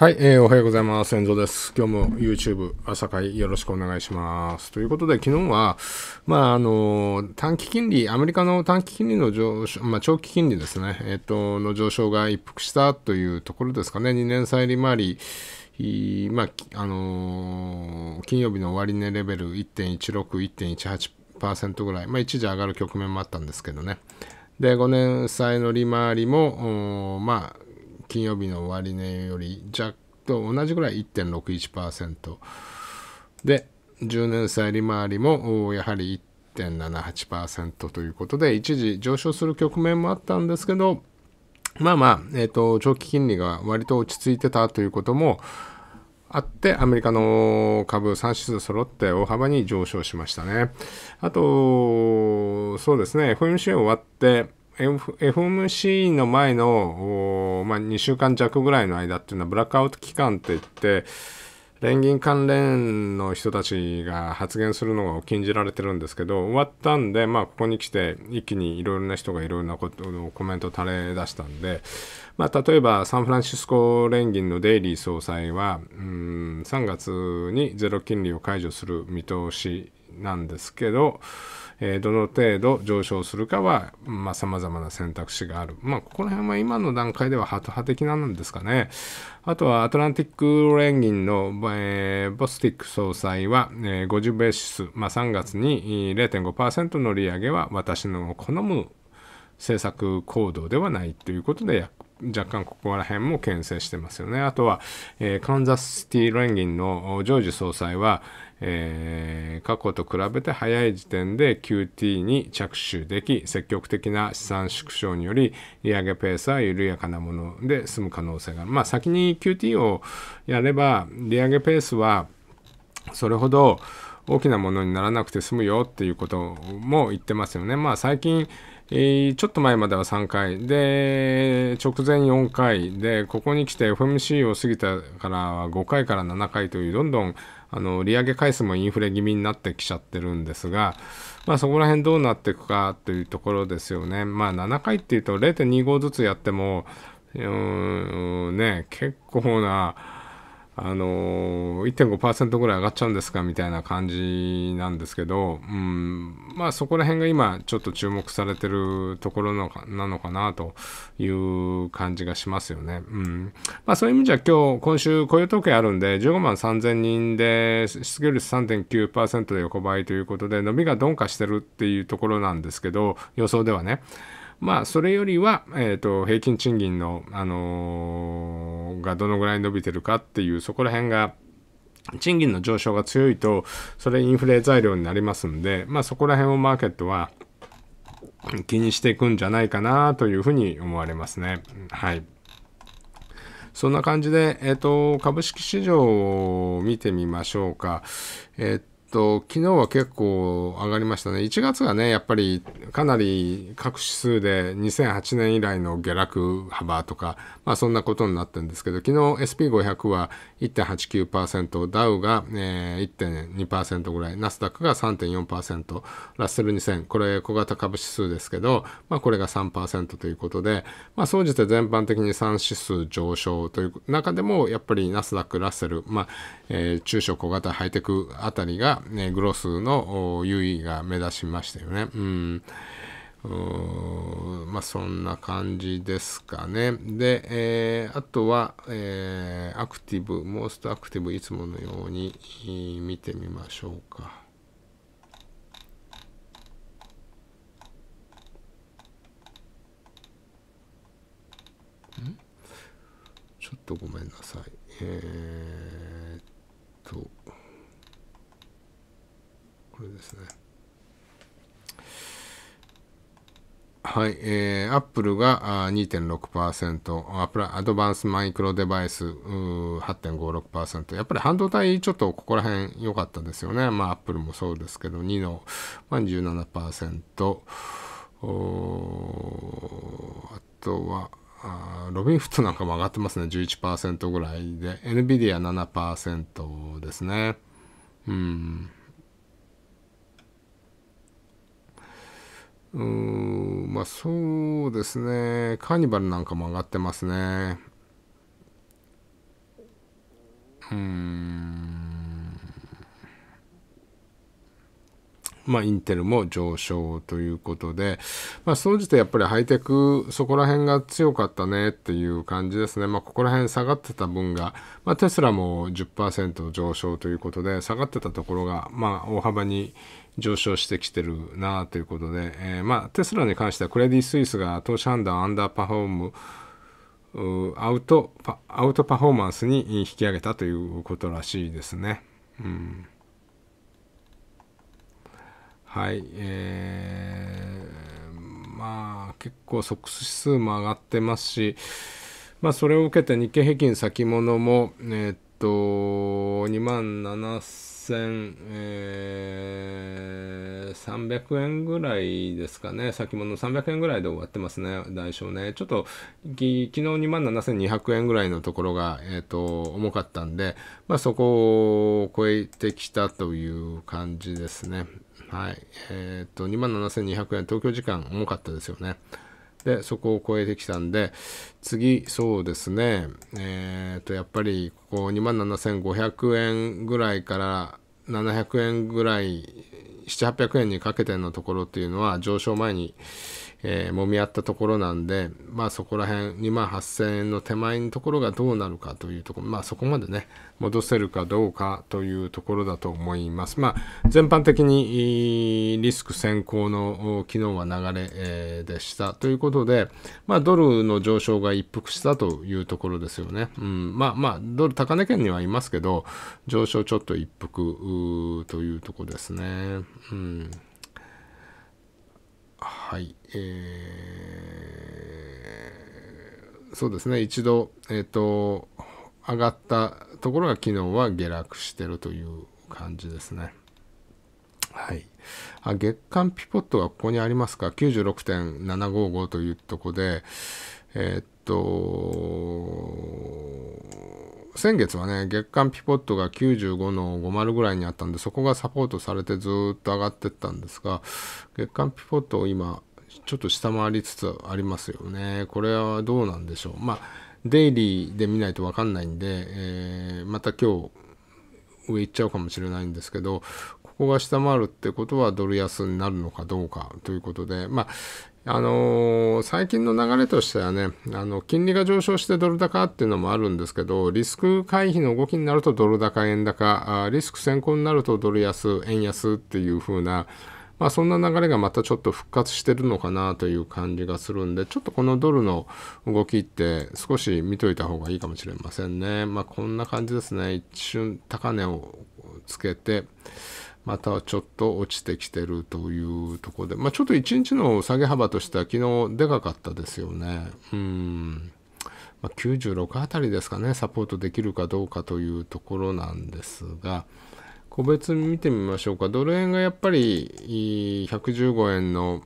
はい、えー、おはようございます。遠藤です。今日も YouTube 朝会よろしくお願いします。ということで、昨日は、まあ、あの、短期金利、アメリカの短期金利の上昇、まあ、長期金利ですね、えっと、の上昇が一服したというところですかね、2年債利回り、まあ、あの、金曜日の終値レベル1.16、1.18%ぐらい、まあ、一時上がる局面もあったんですけどね。で、5年債の利回りも、まあ、金曜日の終値より若と同じぐらい1.61%で10年債利回りもやはり1.78%ということで一時上昇する局面もあったんですけどまあまあ、えーと、長期金利が割と落ち着いてたということもあってアメリカの株3指数揃って大幅に上昇しましたねあとそうですね f m c 終わって FMC の前の、まあ、2週間弱ぐらいの間っていうのはブラックアウト期間っていって連銀関連の人たちが発言するのが禁じられてるんですけど終わったんで、まあ、ここに来て一気にいろいろな人がいろいろなことコメントを垂れ出したんで、まあ、例えばサンフランシスコ連銀のデイリー総裁はうん3月にゼロ金利を解除する見通しなんですけど、えー、どの程度上昇するかは、まあ、様々な選択肢がある。まあ、ここら辺は今の段階ではハト派的なんですかね。あとは、アトランティック連銀の、えー、ボスティック総裁は、えー、50ベーシス、まあ、3月に0.5%の利上げは私の好む政策行動ではないということで、若干ここら辺も牽制してますよね。あとは、えー、カンザスシティ連銀のジョージ総裁は、えー、過去と比べて早い時点で QT に着手でき積極的な資産縮小により利上げペースは緩やかなもので済む可能性がある、まあ、先に QT をやれば利上げペースはそれほど大きなものにならなくて済むよっていうことも言ってますよね。まあ、最近ちょっと前までは3回で直前4回でここに来て FMC を過ぎたからは5回から7回というどんどんあの利上げ回数もインフレ気味になってきちゃってるんですが、まあ、そこら辺どうなっていくかというところですよね。まあ、7回っていうと0.25ずつやっても、うんね、結構な、あのー、1.5%ぐらい上がっちゃうんですかみたいな感じなんですけど、うん、まあそこら辺が今ちょっと注目されてるところのなのかなという感じがしますよね。うん。まあそういう意味じゃ今日、今週雇用統計あるんで、15万3000人で失業率3.9%で横ばいということで、伸びが鈍化してるっていうところなんですけど、予想ではね。まあ、それよりは、えっ、ー、と、平均賃金の、あのー、がどのぐらい伸びてるかっていう、そこら辺が、賃金の上昇が強いと、それインフレ材料になりますんで、まあ、そこら辺をマーケットは気にしていくんじゃないかなというふうに思われますね。はい。そんな感じで、えっ、ー、と、株式市場を見てみましょうか。えっ、ー、と、昨日は結構上がりましたね。1月がね、やっぱりかなり各指数で2008年以来の下落幅とか、まあそんなことになってるんですけど、昨日 SP500 は1.89%、ダウが、えー、1.2%ぐらい、ナスダックが3.4%、ラッセル2000、これ小型株指数ですけど、まあこれが3%ということで、まあ総じて全般的に3指数上昇という中でも、やっぱりナスダック、ラッセル、まあ、えー、中小小型ハイテクあたりが、ね、グロスの優位が目立ちましたよね。うんまあ、そんな感じですかね。で、えー、あとは、えー、アクティブ、モーストアクティブ、いつものように見てみましょうか。ちょっとごめんなさい。えー、っと。これですね。はい、えー、アップルが2.6%、アップルアドバンスマイクロデバイス8.56%、やっぱり半導体ちょっとここら辺良かったですよね。まあ、アップルもそうですけど、2の、まあ、17%、あとは、ロビンフットなんかも上がってますね。11%ぐらいで、NVIDIA7% ですね。うん。うーん、まあそうですね。カーニバルなんかも上がってますね。うーん。まあ、インテルも上昇ということで、まあ、総じてやっぱりハイテク、そこら辺が強かったねっていう感じですね。まあ、ここら辺下がってた分が、まあ、テスラも10%上昇ということで、下がってたところが、まあ、大幅に上昇してきてるなということで、えー、まあ、テスラに関してはクレディ・スイスが投資判断アンダーパフォーム、アウトパフォーマンスに引き上げたということらしいですね。うんはい、えー、まあ結構即指数も上がってますし、まあ、それを受けて日経平均先物も、えー、っと2万7300、えー、円ぐらいですかね、先物300円ぐらいで終わってますね、代償ね。ちょっとき昨日2万7200円ぐらいのところが、えー、っと重かったんで、まあ、そこを超えてきたという感じですね。はい。えー、っと、2万7200円、東京時間重かったですよね。で、そこを超えてきたんで、次、そうですね、えー、っと、やっぱり、ここ2万7500円ぐらいから700円ぐらい、7、800円にかけてのところっていうのは、上昇前に、揉み合ったところなんで、まあそこら辺2万8000円の手前のところがどうなるかというところ、まあそこまでね、戻せるかどうかというところだと思います。まあ全般的にリスク先行の昨日は流れでした。ということで、まあドルの上昇が一服したというところですよね。うん、まあまあドル高値圏にはいますけど、上昇ちょっと一服というところですね。うんはい、えー、そうですね、一度、えっ、ー、と、上がったところが昨日は下落してるという感じですね。はい。あ月間ピポットがここにありますか ?96.755 というとこで、えっ、と、先月はね、月間ピポットが95の50ぐらいにあったんで、そこがサポートされてずっと上がってったんですが、月間ピポットを今、ちょっと下回りつつありますよね。これはどうなんでしょう。まあ、デイリーで見ないとわかんないんで、えー、また今日、上行っちゃうかもしれないんですけど、ここが下回るってことはドル安になるのかどうかということで、まあ、あのー、最近の流れとしてはね、あの金利が上昇してドル高っていうのもあるんですけど、リスク回避の動きになるとドル高、円高、リスク先行になるとドル安、円安っていう風な、まあ、そんな流れがまたちょっと復活してるのかなという感じがするんで、ちょっとこのドルの動きって少し見といた方がいいかもしれませんね。まあ、こんな感じですね。一瞬高値をつけて、またちょっと落ちてきてるというところで、まあ、ちょっと一日の下げ幅としては昨日でかかったですよね。うん。ま96あたりですかね、サポートできるかどうかというところなんですが、個別見てみましょうか。ドル円がやっぱり115円の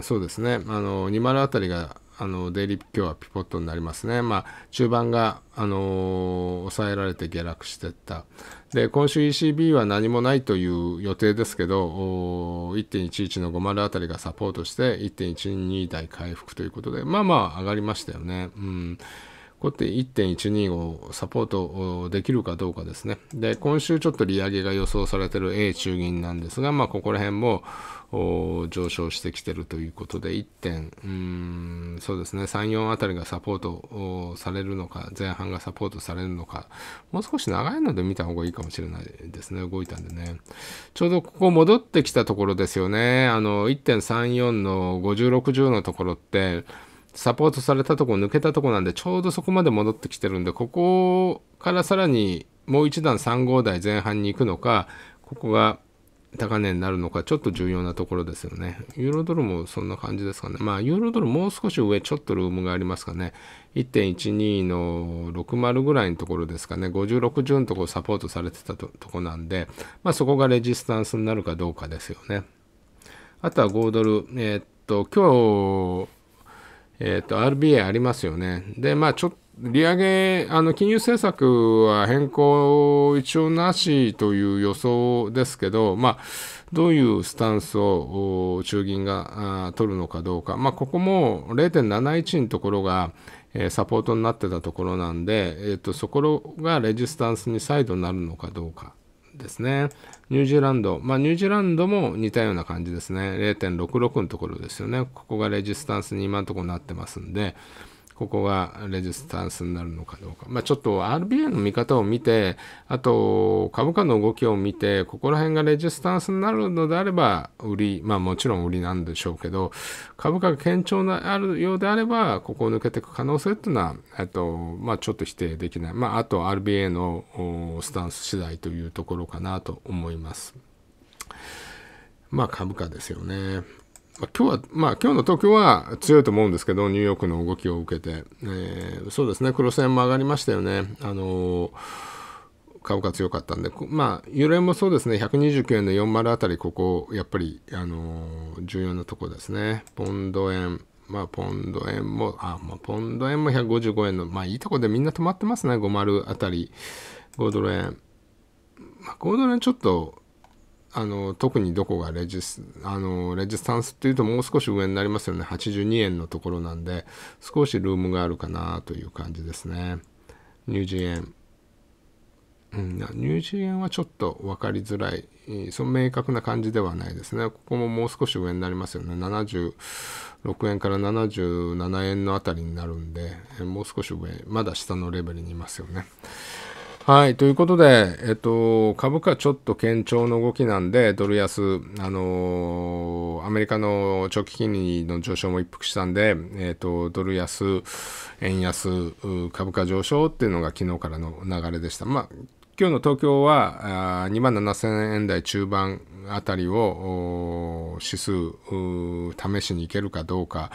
そうですね、あの20あたりがあのデイリー今日はピポットになりますね。まあ、中盤が、あのー、抑えられて下落していった。で、今週 ECB は何もないという予定ですけど、1.11の50あたりがサポートして、1.12台回復ということで、まあまあ上がりましたよね。うんこうやって1.12をサポートできるかどうかですね。で、今週ちょっと利上げが予想されてる A 中銀なんですが、まあ、ここら辺も上昇してきてるということで、1点、うん、そうですね、3、4あたりがサポートされるのか、前半がサポートされるのか、もう少し長いので見た方がいいかもしれないですね、動いたんでね。ちょうどここ戻ってきたところですよね。あの、1.34の50、60のところって、サポートされたとこ抜けたとこなんで、ちょうどそこまで戻ってきてるんで、ここからさらにもう一段3号台前半に行くのか、ここが高値になるのか、ちょっと重要なところですよね。ユーロドルもそんな感じですかね。まあ、ユーロドルもう少し上、ちょっとルームがありますかね。1.12の60ぐらいのところですかね。50、60のところサポートされてたとこなんで、まあ、そこがレジスタンスになるかどうかですよね。あとは5ドル。えー、っと、今日、えっ、ー、と、RBA ありますよね。で、まあ、ちょっと、利上げ、あの金融政策は変更一応なしという予想ですけど、まあ、どういうスタンスを中銀が取るのかどうか、まあ、ここも0.71のところが、えー、サポートになってたところなんで、えーとそこがレジスタンスに再度なるのかどうかですね。ニュージーランド、まあ、ニュージーランドも似たような感じですね。0.66のところですよね。ここがレジスタンスに今のところなってますんで、ここがレジスタンスになるのかどうか。まあ、ちょっと RBA の見方を見て、あと株価の動きを見て、ここら辺がレジスタンスになるのであれば、売り、まあもちろん売りなんでしょうけど、株価が堅調なあるようであれば、ここを抜けていく可能性っていうのは、っと、まあちょっと否定できない。まああと RBA のスタンス次第というところかなと思います。まあ株価ですよね。まあ、今日は、まあ、今日の東京は強いと思うんですけど、ニューヨークの動きを受けて、えー、そうですね、黒線も上がりましたよね。あのー、株価強かったんで、まあ、揺れもそうですね、129円の40あたり、ここ、やっぱり、あのー、重要なとこですね。ポンド円、まあ、ポンド円も、あ、まあ、ポンド円も155円の、まあ、いいとこでみんな止まってますね、50あたり、5ドル円。まあ、5ドル円ちょっと、あの特にどこがレジスあのレジスタンスっていうともう少し上になりますよね82円のところなんで少しルームがあるかなという感じですねニュージー円、うん、ニュージーンはちょっと分かりづらいその明確な感じではないですねここももう少し上になりますよね76円から77円のあたりになるんでもう少し上まだ下のレベルにいますよねはい。ということで、えっと、株価ちょっと堅調の動きなんで、ドル安、あのー、アメリカの長期金利の上昇も一服したんで、えっと、ドル安、円安、株価上昇っていうのが昨日からの流れでした。まあ、今日の東京は2万7000円台中盤あたりを指数試しに行けるかどうか。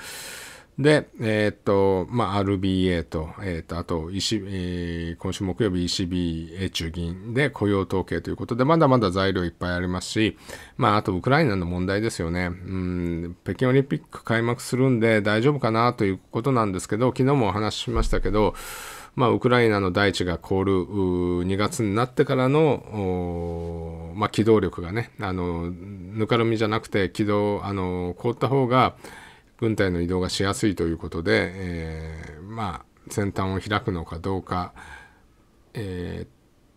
で、えー、っと、まあ、RBA と、えー、っと、あと、石、えー、今週木曜日 ECB、中銀で雇用統計ということで、まだまだ材料いっぱいありますし、まあ、あと、ウクライナの問題ですよね。うん、北京オリンピック開幕するんで大丈夫かなということなんですけど、昨日もお話ししましたけど、まあ、ウクライナの大地が凍る2月になってからの、まあ、機動力がね、あの、ぬかるみじゃなくて、軌道、あの、凍った方が、軍隊の移動がしやすいということで、えー、まあ先端を開くのかどうか、えー、っ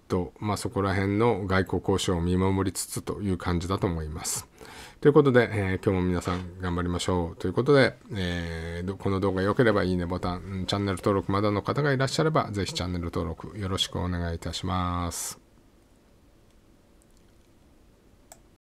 とまあ、そこら辺の外交交渉を見守りつつという感じだと思います。ということで、えー、今日も皆さん頑張りましょうということで、えー、この動画良ければいいねボタン、チャンネル登録まだの方がいらっしゃれば、ぜひチャンネル登録よろしくお願いいたします。